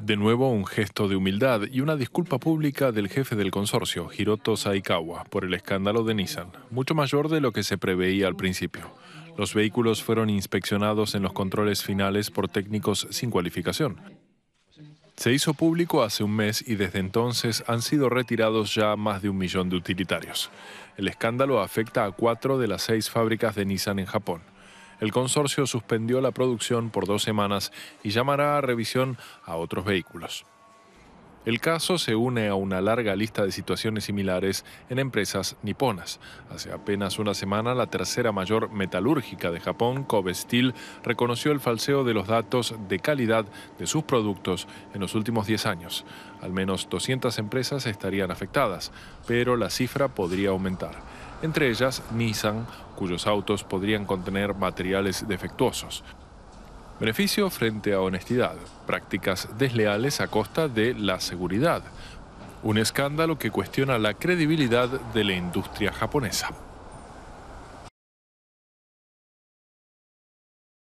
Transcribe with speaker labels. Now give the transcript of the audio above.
Speaker 1: De nuevo, un gesto de humildad y una disculpa pública del jefe del consorcio, Hiroto Saikawa, por el escándalo de Nissan, mucho mayor de lo que se preveía al principio. Los vehículos fueron inspeccionados en los controles finales por técnicos sin cualificación. Se hizo público hace un mes y desde entonces han sido retirados ya más de un millón de utilitarios. El escándalo afecta a cuatro de las seis fábricas de Nissan en Japón el consorcio suspendió la producción por dos semanas y llamará a revisión a otros vehículos. El caso se une a una larga lista de situaciones similares en empresas niponas. Hace apenas una semana, la tercera mayor metalúrgica de Japón, Kobe Steel, reconoció el falseo de los datos de calidad de sus productos en los últimos 10 años. Al menos 200 empresas estarían afectadas, pero la cifra podría aumentar entre ellas Nissan, cuyos autos podrían contener materiales defectuosos. Beneficio frente a honestidad, prácticas desleales a costa de la seguridad, un escándalo que cuestiona la credibilidad de la industria japonesa.